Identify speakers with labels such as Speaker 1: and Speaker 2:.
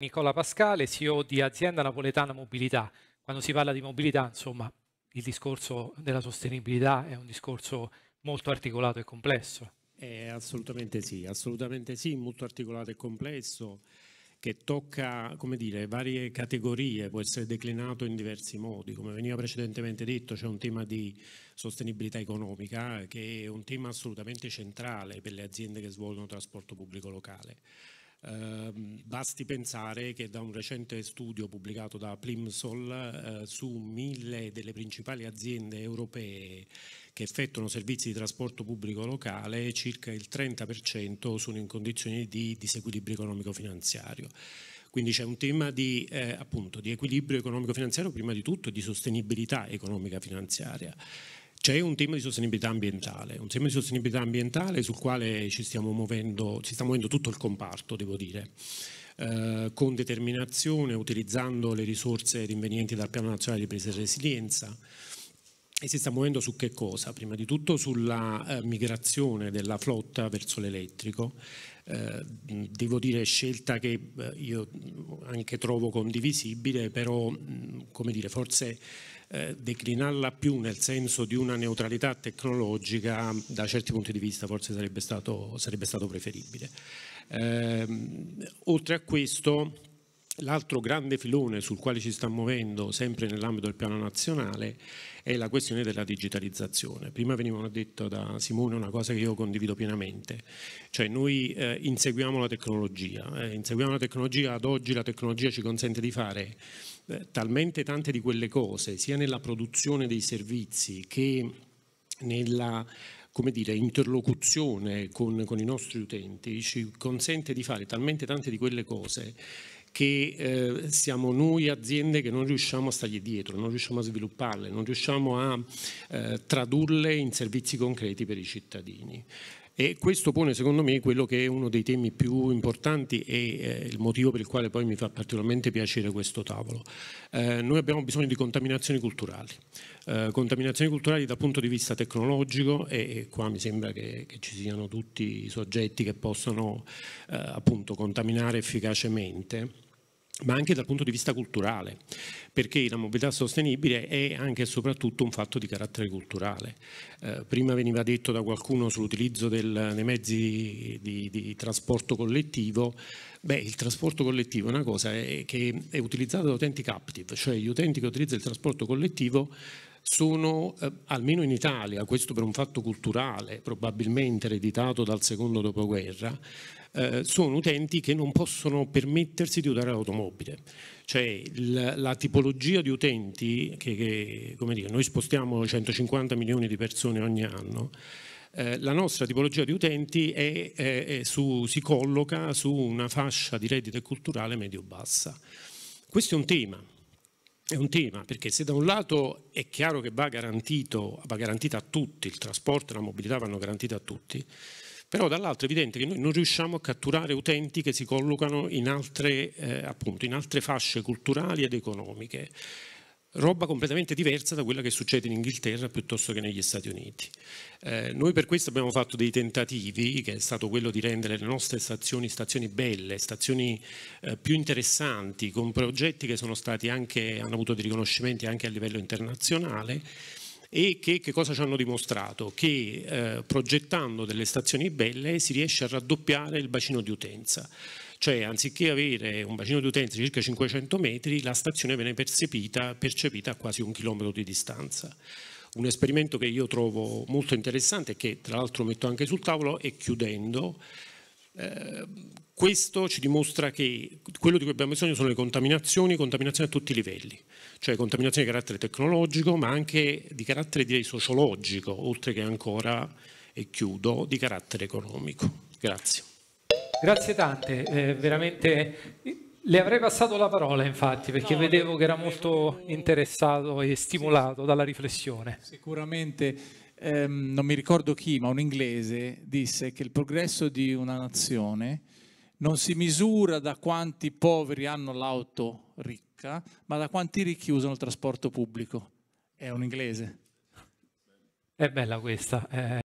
Speaker 1: Nicola Pascale, CEO di Azienda Napoletana Mobilità. Quando si parla di mobilità, insomma, il discorso della sostenibilità è un discorso molto articolato e complesso. Eh, assolutamente sì, assolutamente sì, molto articolato e complesso che tocca come dire, varie categorie, può essere declinato in diversi modi. Come veniva precedentemente detto, c'è un tema di sostenibilità economica eh, che è un tema assolutamente centrale per le aziende che svolgono trasporto pubblico locale. Ehm, basti pensare che da un recente studio pubblicato da Plimsoll eh, su mille delle principali aziende europee che effettuano servizi di trasporto pubblico locale circa il 30% sono in condizioni di disequilibrio economico-finanziario. Quindi c'è un tema di, eh, appunto, di equilibrio economico-finanziario prima di tutto e di sostenibilità economica-finanziaria. C'è un tema di sostenibilità ambientale, un tema di sostenibilità ambientale sul quale ci stiamo muovendo, si sta muovendo tutto il comparto, devo dire, eh, con determinazione, utilizzando le risorse rinvenienti dal Piano Nazionale di Ripresa e Resilienza. E si sta muovendo su che cosa? Prima di tutto sulla eh, migrazione della flotta verso l'elettrico, eh, devo dire scelta che eh, io anche trovo condivisibile, però come dire, forse eh, declinarla più nel senso di una neutralità tecnologica da certi punti di vista forse sarebbe stato, sarebbe stato preferibile. Eh, oltre a questo L'altro grande filone sul quale ci stiamo muovendo sempre nell'ambito del piano nazionale è la questione della digitalizzazione. Prima venivano detto da Simone una cosa che io condivido pienamente, cioè noi eh, inseguiamo la tecnologia, eh, inseguiamo la tecnologia, ad oggi la tecnologia ci consente di fare eh, talmente tante di quelle cose, sia nella produzione dei servizi che nella come dire, interlocuzione con, con, i nostri utenti, ci consente di fare talmente tante di quelle cose che eh, siamo noi aziende che non riusciamo a stargli dietro, non riusciamo a svilupparle, non riusciamo a eh, tradurle in servizi concreti per i cittadini. E questo pone secondo me quello che è uno dei temi più importanti e eh, il motivo per il quale poi mi fa particolarmente piacere questo tavolo. Eh, noi abbiamo bisogno di contaminazioni culturali, eh, contaminazioni culturali dal punto di vista tecnologico e, e qua mi sembra che, che, ci siano tutti i soggetti che possono eh, appunto contaminare efficacemente ma anche dal punto di vista culturale, perché la mobilità sostenibile è anche e soprattutto un fatto di carattere culturale. Eh, prima veniva detto da qualcuno sull'utilizzo dei mezzi di, di, trasporto collettivo, beh il trasporto collettivo è una cosa è, eh, che è utilizzato da utenti captive, cioè gli utenti che utilizzano il trasporto collettivo sono, eh, almeno in Italia, questo per un fatto culturale, probabilmente ereditato dal secondo dopoguerra, eh, sono utenti che non possono permettersi di usare l'automobile. Cioè la, la tipologia di utenti, che, che come dire, noi spostiamo 150 milioni di persone ogni anno, eh, la nostra tipologia di utenti è, è, è su, si colloca su una fascia di reddito culturale medio-bassa. Questo è un tema, è un tema, perché se da un lato è chiaro che va, garantito, va garantita a tutti, il trasporto e la mobilità vanno garantite a tutti, però dall'altro è evidente che noi non riusciamo a catturare utenti che si collocano in altre, eh, appunto, in altre fasce culturali ed economiche roba completamente diversa da quella che succede in Inghilterra piuttosto che negli Stati Uniti. Eh, noi per questo abbiamo fatto dei tentativi, che è stato quello di rendere le nostre stazioni stazioni belle, stazioni eh, più interessanti, con progetti che anche, hanno avuto dei riconoscimenti anche a livello internazionale e che, che cosa ci hanno dimostrato? Che eh, progettando delle stazioni belle si riesce a raddoppiare il bacino di utenza cioè anziché avere un bacino di utenza di circa 500 metri, la stazione viene percepita, percepita a quasi un chilometro di distanza. Un esperimento che io trovo molto interessante che tra l'altro metto anche sul tavolo e chiudendo, eh, questo ci dimostra che quello di cui abbiamo bisogno sono le contaminazioni, contaminazioni a tutti i livelli, cioè contaminazioni di carattere tecnologico ma anche di carattere direi sociologico, oltre che ancora, e chiudo, di carattere economico. Grazie. Grazie tante, eh, veramente le avrei passato la parola infatti perché no, vedevo che era molto interessato e stimolato sì, dalla riflessione. Sicuramente ehm, non mi ricordo chi, ma un inglese disse che il progresso di una nazione non si misura da quanti poveri hanno l'auto ricca, ma da quanti ricchi usano il trasporto pubblico. È un inglese. È bella questa. Eh.